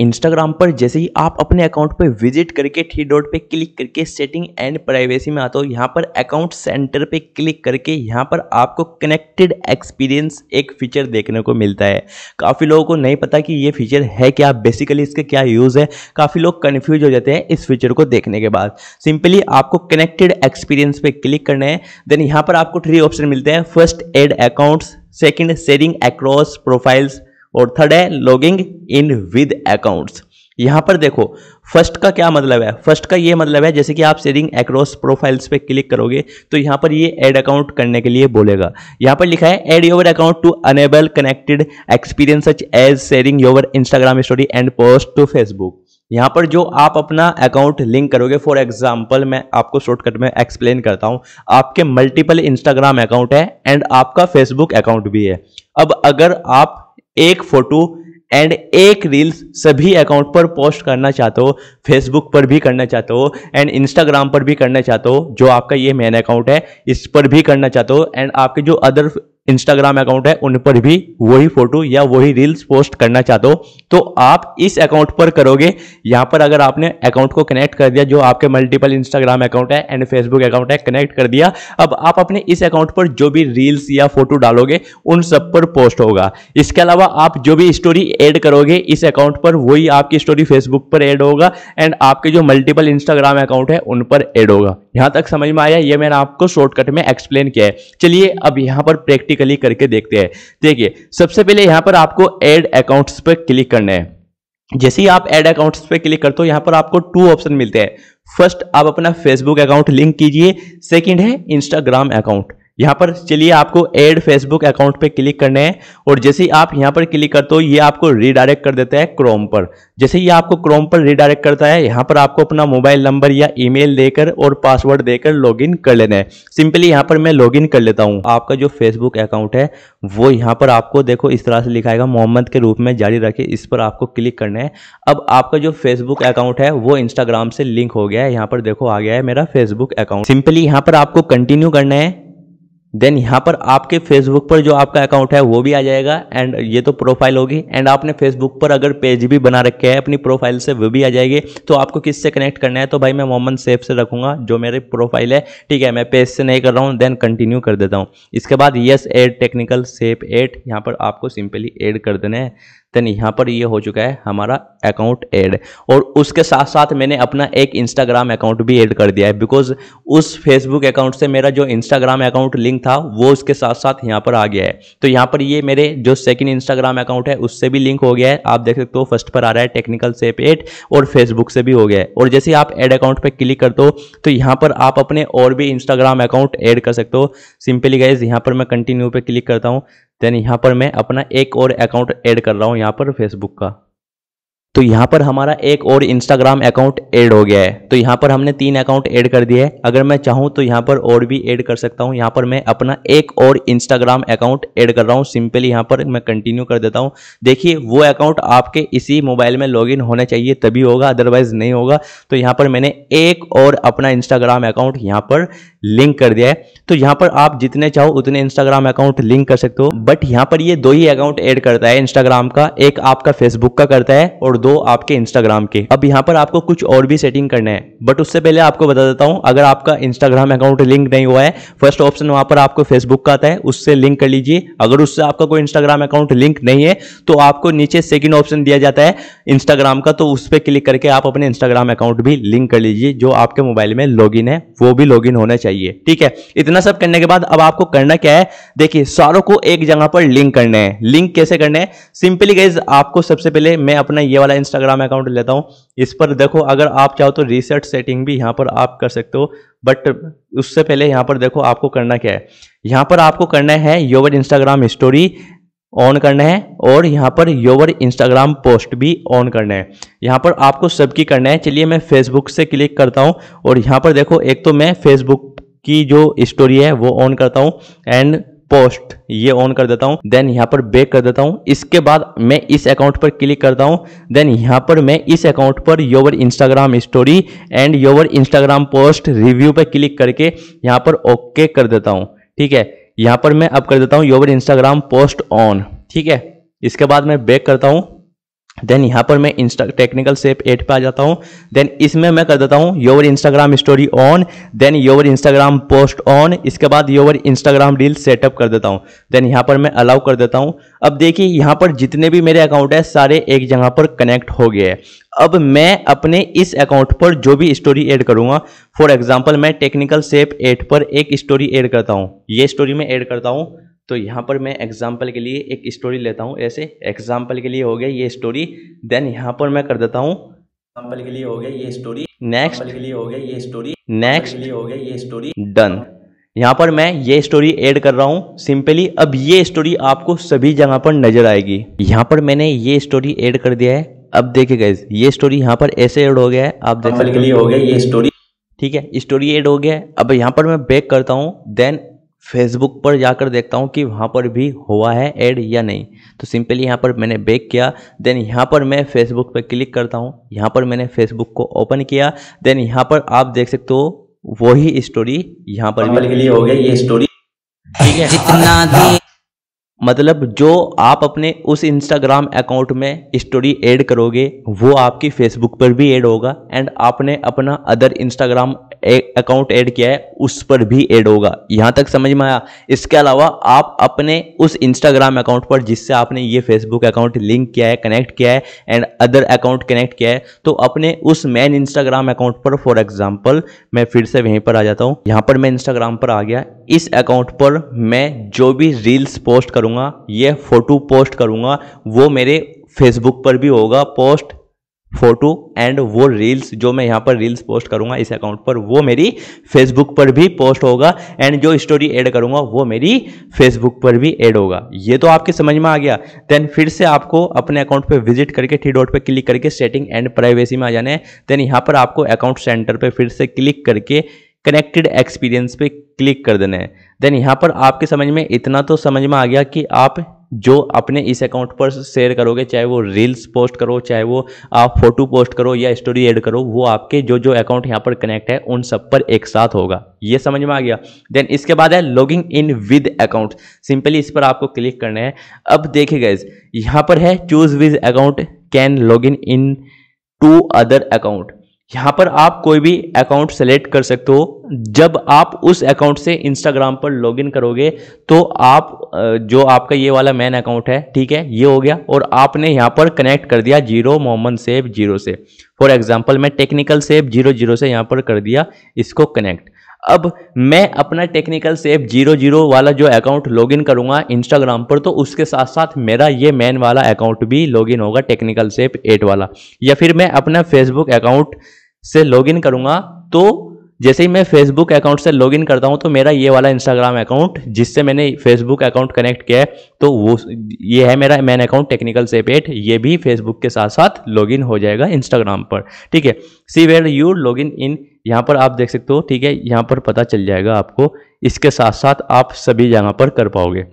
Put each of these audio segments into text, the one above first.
Instagram पर जैसे ही आप अपने अकाउंट पर विजिट करके थ्री डॉट पे क्लिक करके सेटिंग एंड प्राइवेसी में आते हो यहाँ पर अकाउंट सेंटर पे क्लिक करके यहाँ पर आपको कनेक्टेड एक्सपीरियंस एक फीचर देखने को मिलता है काफ़ी लोगों को नहीं पता कि ये फीचर है क्या बेसिकली इसका क्या यूज़ है काफ़ी लोग कन्फ्यूज हो जाते हैं इस फीचर को देखने के बाद सिंपली आपको कनेक्टेड एक्सपीरियंस पर क्लिक करना है देन यहाँ पर आपको थ्री ऑप्शन मिलते हैं first add accounts second sharing across profiles और थर्ड है लॉगिंग इन विद अकाउंट्स यहाँ पर देखो फर्स्ट का क्या मतलब है फर्स्ट का ये मतलब है जैसे कि आप शेयरिंग एक्रॉस प्रोफाइल्स पे क्लिक करोगे तो यहाँ पर ये ऐड अकाउंट करने के लिए बोलेगा यहाँ पर लिखा है add your account to enable connected experience such as sharing your Instagram story and post to Facebook यहाँ पर जो आप अपना अकाउंट लिंक करोगे फॉर एग्जाम्पल मैं आपको शॉर्टकट में एक्सप्लेन करता हूँ आपके मल्टीपल इंस्टाग्राम अकाउंट है एंड आपका फेसबुक अकाउंट भी है अब अगर आप एक फोटो एंड एक रील्स सभी अकाउंट पर पोस्ट करना चाहते हो फेसबुक पर भी करना चाहते हो एंड इंस्टाग्राम पर भी करना चाहते हो जो आपका ये मेन अकाउंट है इस पर भी करना चाहते हो एंड आपके जो अदर इंस्टाग्राम अकाउंट है उन पर भी वही फोटो या वही रील्स पोस्ट करना चाहते हो तो आप इस अकाउंट पर करोगे यहाँ पर अगर आपने अकाउंट को कनेक्ट कर दिया जो आपके मल्टीपल इंस्टाग्राम अकाउंट है एंड फेसबुक अकाउंट है कनेक्ट कर दिया अब आप अपने इस अकाउंट पर जो भी रील्स या फोटो डालोगे उन सब पर पोस्ट होगा इसके अलावा आप जो भी स्टोरी एड करोगे इस अकाउंट पर वही आपकी स्टोरी फेसबुक पर एड होगा एंड आपके जो मल्टीपल इंस्टाग्राम अकाउंट है उन पर एड होगा यहां तक समझ में आया ये मैंने आपको शॉर्टकट में एक्सप्लेन किया है चलिए अब यहां पर प्रैक्टिकल प्रैक्टिकली करके देखते हैं देखिए सबसे पहले यहाँ पर आपको एड अकाउंट्स पर क्लिक करना है जैसे ही आप एड अकाउंट्स पर क्लिक करते हो यहाँ पर आपको टू ऑप्शन मिलते हैं फर्स्ट आप अपना फेसबुक अकाउंट लिंक कीजिए सेकंड है इंस्टाग्राम अकाउंट यहाँ पर चलिए आपको एड फेसबुक अकाउंट पे क्लिक करने हैं और जैसे ही आप यहाँ पर क्लिक करते हो ये आपको रीडायरेक्ट कर देता है क्रोम पर जैसे ही आपको क्रोम पर रीडायरेक्ट करता है यहाँ पर आपको अपना मोबाइल नंबर या ईमेल देकर और पासवर्ड देकर लॉगिन कर लेना है सिंपली यहाँ पर मैं लॉगिन कर लेता हूँ आपका जो फेसबुक अकाउंट है वो यहाँ पर आपको देखो इस तरह से लिखाएगा मोहम्मद के रूप में जारी रखे इस पर आपको क्लिक करना है अब आपका जो फेसबुक अकाउंट है वो इंस्टाग्राम से लिंक हो गया है यहाँ पर देखो आ गया है मेरा फेसबुक अकाउंट सिंपली यहाँ पर आपको कंटिन्यू करना है देन यहाँ पर आपके फेसबुक पर जो आपका अकाउंट है वो भी आ जाएगा एंड ये तो प्रोफाइल होगी एंड आपने फेसबुक पर अगर पेज भी बना रखे हैं अपनी प्रोफाइल से वो भी आ जाएगी तो आपको किससे कनेक्ट करना है तो भाई मैं मोहम्मद सेफ से रखूंगा जो मेरे प्रोफाइल है ठीक है मैं पेज से नहीं कर रहा हूँ देन कंटिन्यू कर देता हूँ इसके बाद yes add technical Saif eight यहाँ पर आपको सिंपली एड कर देना है देन यहाँ पर ये हो चुका है हमारा अकाउंट ऐड और उसके साथ साथ मैंने अपना एक इंस्टाग्राम अकाउंट भी ऐड कर दिया है बिकॉज उस फेसबुक अकाउंट से मेरा जो इंस्टाग्राम अकाउंट लिंक था वो उसके साथ साथ यहाँ पर आ गया है तो यहाँ पर ये मेरे जो सेकेंड इंस्टाग्राम अकाउंट है उससे भी लिंक हो गया है आप देख सकते हो फर्स्ट पर आ रहा है टेक्निकल सेप एट और फेसबुक से भी हो गया है और जैसे आप एड अकाउंट पर क्लिक कर दो तो यहाँ पर आप अपने और भी इंस्टाग्राम अकाउंट ऐड कर सकते हो सिंपली गाइज यहाँ पर मैं कंटिन्यू पर क्लिक करता हूँ देन यहाँ पर मैं अपना एक और अकाउंट ऐड कर रहा हूँ यहाँ पर फेसबुक का तो यहाँ पर हमारा एक और इंस्टाग्राम अकाउंट ऐड हो गया है तो यहाँ पर हमने तीन अकाउंट ऐड कर दिए है अगर मैं चाहूँ तो यहाँ पर और भी ऐड कर सकता हूँ यहाँ पर मैं अपना एक और इंस्टाग्राम अकाउंट ऐड कर रहा हूँ सिंपली यहाँ पर मैं कंटिन्यू कर देता हूँ देखिए वो अकाउंट आपके इसी मोबाइल में इन होना चाहिए तभी होगा अदरवाइज नहीं होगा तो यहाँ पर मैंने एक और अपना इंस्टाग्राम अकाउंट यहाँ पर लिंक कर दिया है तो यहाँ पर आप जितने चाहो उतने इंस्टाग्राम अकाउंट लिंक कर सकते हो बट यहाँ पर ये दो ही अकाउंट ऐड करता है इंस्टाग्राम का एक आपका फेसबुक का करता है और दो दो आपके इंस्टाग्राम के अब यहाँ पर आपको कुछ और भी सेटिंग करना है बट उससे पहले आपको बता देता हूँ अगर आपका इंस्टाग्राम अकाउंट लिंक नहीं हुआ है फर्स्ट ऑप्शन वहां पर आपको फेसबुक का आता है उससे लिंक कर लीजिए अगर उससे आपका कोई इंस्टाग्राम अकाउंट लिंक नहीं है तो आपको नीचे सेकेंड ऑप्शन दिया जाता है इंस्टाग्राम का तो उस पर क्लिक करके आप अपने इंस्टाग्राम अकाउंट भी लिंक कर लीजिए जो आपके मोबाइल में लॉग है वो भी लॉग होना चाहिए ठीक है इतना सब करने के बाद अब आपको करना क्या है देखिए सारों को एक जगह पर लिंक करना है लिंक कैसे करना है सिंपली गाइज आपको सबसे पहले मैं अपना ये वाला वाला इंस्टाग्राम अकाउंट लेता हूँ इस पर देखो अगर आप चाहो तो रीसेट सेटिंग भी यहाँ पर आप कर सकते हो बट उससे पहले यहाँ पर देखो आपको करना क्या है यहाँ पर आपको करना है योवर इंस्टाग्राम स्टोरी ऑन करना है और यहाँ पर योवर इंस्टाग्राम पोस्ट भी ऑन करना है यहाँ पर आपको सबकी करना है चलिए मैं फेसबुक से क्लिक करता हूँ और यहाँ पर देखो एक तो मैं फेसबुक की जो स्टोरी है वो ऑन करता हूँ एंड पोस्ट ये ऑन कर देता हूँ देन यहाँ पर बेक कर देता हूँ इसके बाद मैं इस अकाउंट पर क्लिक करता हूँ देन यहाँ पर मैं इस अकाउंट पर your Instagram story and your Instagram post review पर क्लिक करके यहाँ पर ओके कर देता हूँ ठीक है यहाँ पर मैं अब कर देता हूँ योवर इंस्टाग्राम पोस्ट ऑन ठीक है इसके बाद मैं बैक करता हूँ देन यहाँ पर मैं इंस्टा टेक्निकल सेप एट पे आ जाता हूँ देन इसमें मैं कर देता हूँ your Instagram story on then your Instagram post on इसके बाद योवर इंस्टाग्राम रील सेटअप कर देता हूँ देन यहाँ पर मैं अलाउ कर देता हूँ अब देखिए यहाँ पर जितने भी मेरे अकाउंट है सारे एक जगह पर कनेक्ट हो गए हैं अब मैं अपने इस अकाउंट पर जो भी स्टोरी ऐड करूँगा फॉर एग्जाम्पल मैं टेक्निकल सेप एट पर एक स्टोरी ऐड करता हूँ ये स्टोरी मैं ऐड करता हूँ तो यहाँ पर मैं एग्जाम्पल के लिए एक स्टोरी लेता हूँ ऐसे एग्जाम्पल के लिए हो गया ये स्टोरी देन यहाँ पर मैं कर देता हूँ एग्जाम्पल के लिए हो गया ये स्टोरी नेक्स्ट के लिए हो गया ये स्टोरी नेक्स्ट हो गया ये स्टोरी डन यहाँ पर मैं ये स्टोरी ऐड कर रहा हूँ सिंपली अब ये स्टोरी आपको सभी जगह पर नजर आएगी यहाँ पर मैंने ये स्टोरी ऐड कर दिया है अब देखे गए ये स्टोरी यहाँ पर ऐसे ऐड हो गया है आप देख लिए हो गया ये स्टोरी ठीक है स्टोरी ऐड हो गया है अब यहाँ पर मैं बैक करता हूँ देन फेसबुक पर जाकर देखता हूँ कि वहाँ पर भी हुआ है ऐड या नहीं तो सिंपली यहाँ पर मैंने बैक किया देन यहाँ पर मैं फेसबुक पर क्लिक करता हूँ यहाँ पर मैंने फेसबुक को ओपन किया देन यहाँ पर आप देख सकते हो वही स्टोरी यहाँ पर के लिए हो गई ये स्टोरी ठीक है जितना मतलब जो आप अपने उस इंस्टाग्राम अकाउंट में स्टोरी ऐड करोगे वो आपकी फेसबुक पर भी ऐड होगा एंड आपने अपना अदर इंस्टाग्राम अकाउंट ऐड किया है उस पर भी ऐड होगा यहाँ तक समझ में आया इसके अलावा आप अपने उस इंस्टाग्राम अकाउंट पर जिससे आपने ये फेसबुक अकाउंट लिंक किया है कनेक्ट किया है एंड अदर अकाउंट कनेक्ट किया है तो अपने उस मेन इंस्टाग्राम अकाउंट पर फॉर एग्जाम्पल मैं फिर से वहीं पर आ जाता हूँ यहाँ पर मैं इंस्टाग्राम पर आ गया इस अकाउंट पर मैं जो भी रील्स पोस्ट करूँ करूँगा यह फ़ोटो पोस्ट करूँगा वो मेरे फेसबुक पर भी होगा पोस्ट फोटो एंड वो रील्स जो मैं यहाँ पर रील्स पोस्ट करूँगा इस अकाउंट पर वो मेरी फेसबुक पर भी पोस्ट होगा एंड जो स्टोरी ऐड करूँगा वो मेरी फेसबुक पर भी ऐड होगा ये तो आपके समझ में आ गया देन फिर से आपको अपने अकाउंट पे विजिट करके थ्री डॉट पे क्लिक करके सेटिंग एंड प्राइवेसी में आ जाना है देन यहाँ पर आपको अकाउंट सेंटर पर फिर से क्लिक करके कनेक्टेड एक्सपीरियंस पे क्लिक कर देना है देन यहाँ पर आपके समझ में इतना तो समझ में आ गया कि आप जो अपने इस अकाउंट पर शेयर करोगे चाहे वो रील्स पोस्ट करो चाहे वो आप फोटो पोस्ट करो या स्टोरी ऐड करो वो आपके जो जो अकाउंट यहाँ पर कनेक्ट है उन सब पर एक साथ होगा ये समझ में आ गया देन इसके बाद है logging in with account simply इस पर आपको क्लिक करना है अब देखे गए यहाँ पर है choose with account can log in into other account यहाँ पर आप कोई भी अकाउंट सेलेक्ट कर सकते हो जब आप उस अकाउंट से इंस्टाग्राम पर लॉगिन करोगे तो आप जो आपका ये वाला मेन अकाउंट है ठीक है ये हो गया और आपने यहाँ पर कनेक्ट कर दिया जीरो मोहम्मद सेब जीरो से फॉर एग्जांपल मैं टेक्निकल सेब जीरो जीरो से यहाँ पर कर दिया इसको कनेक्ट अब मैं अपना टेक्निकल सेफ जीरो जीरो वाला जो अकाउंट लॉगिन करूंगा इंस्टाग्राम पर तो उसके साथ साथ मेरा ये मेन वाला अकाउंट भी लॉगिन होगा टेक्निकल सेफ एट वाला या फिर मैं अपना फेसबुक अकाउंट से लॉगिन करूंगा तो जैसे ही मैं फेसबुक अकाउंट से लॉगिन करता हूं तो मेरा ये वाला इंस्टाग्राम अकाउंट जिससे मैंने फेसबुक अकाउंट कनेक्ट किया है तो वो ये है मेरा मैन अकाउंट टेक्निकल से पेट ये भी फेसबुक के साथ साथ लॉगिन हो जाएगा इंस्टाग्राम पर ठीक है see where you log in in यहाँ पर आप देख सकते हो ठीक है यहाँ पर पता चल जाएगा आपको इसके साथ साथ आप सभी जगह पर कर पाओगे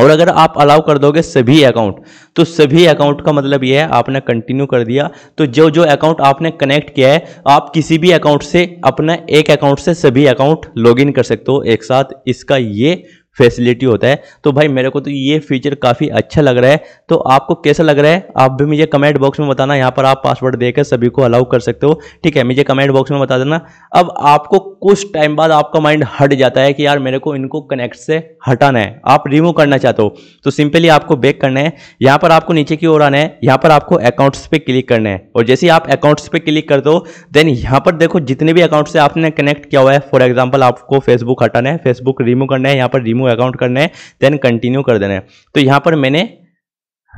और अगर आप अलाउ कर दोगे सभी अकाउंट तो सभी अकाउंट का मतलब यह है आपने कंटिन्यू कर दिया तो जो जो अकाउंट आपने कनेक्ट किया है आप किसी भी अकाउंट से अपना एक अकाउंट से सभी अकाउंट लॉगिन कर सकते हो एक साथ इसका ये फैसिलिटी होता है तो भाई मेरे को तो ये फीचर काफ़ी अच्छा लग रहा है तो आपको कैसा लग रहा है आप भी मुझे कमेंट बॉक्स में बताना यहाँ पर आप पासवर्ड देकर सभी को अलाउ कर सकते हो ठीक है मुझे कमेंट बॉक्स में बता देना अब आपको कुछ टाइम बाद आपका माइंड हट जाता है कि यार मेरे को इनको कनेक्ट से हटाना है आप रिमूव करना चाहते हो तो सिंपली आपको बैक करना है यहाँ पर आपको नीचे की ओर आना है यहाँ पर आपको अकाउंट्स पे क्लिक करना है और जैसे आप अकाउंट्स पे क्लिक कर दो देन यहाँ पर देखो जितने भी अकाउंट से आपने कनेक्ट किया हुआ है फॉर एग्जाम्पल आपको फेसबुक हटाना है फेसबुक रिमूव करना है यहाँ पर रिमूव रिमूव अकाउंट करना है देन कंटिन्यू कर देना है तो यहाँ पर मैंने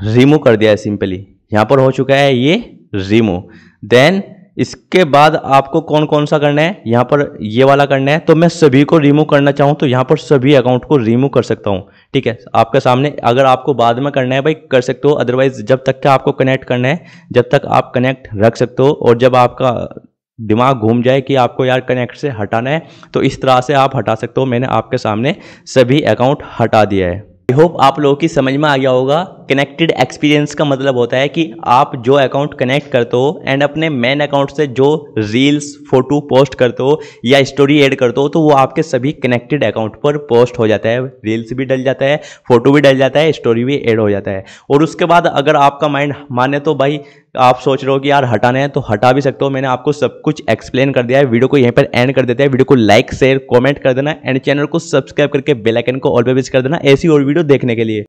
रिमूव कर दिया है सिंपली यहाँ पर हो चुका है ये रिमूव देन इसके बाद आपको कौन कौन सा करना है यहाँ पर ये वाला करना है तो मैं सभी को रिमूव करना चाहूँ तो यहाँ पर सभी अकाउंट को रिमूव कर सकता हूँ ठीक है आपके सामने अगर आपको बाद में करना है भाई कर सकते हो अदरवाइज जब तक का आपको कनेक्ट करना है जब तक आप कनेक्ट रख सकते हो और जब आपका दिमाग घूम जाए कि आपको यार कनेक्ट से हटाना है तो इस तरह से आप हटा सकते हो मैंने आपके सामने सभी अकाउंट हटा दिया है आई होप आप लोगों की समझ में आ गया होगा कनेक्टेड एक्सपीरियंस का मतलब होता है कि आप जो अकाउंट कनेक्ट करते हो एंड अपने मेन अकाउंट से जो रील्स फोटो पोस्ट करते हो या स्टोरी ऐड करते हो तो वो आपके सभी कनेक्टेड अकाउंट पर पोस्ट हो जाता है रील्स भी डल जाता है फोटो भी डल जाता है स्टोरी भी ऐड हो जाता है और उसके बाद अगर आपका माइंड माने तो भाई आप सोच रहे हो कि यार हटाना है तो हटा भी सकते हो मैंने आपको सब कुछ एक्सप्लेन कर दिया है वीडियो को यहीं पर एंड कर देते हैं वीडियो को लाइक शेयर कमेंट कर देना एंड चैनल को सब्सक्राइब करके बेल आइकन को ऑल पे प्रेस कर देना ऐसी और वीडियो देखने के लिए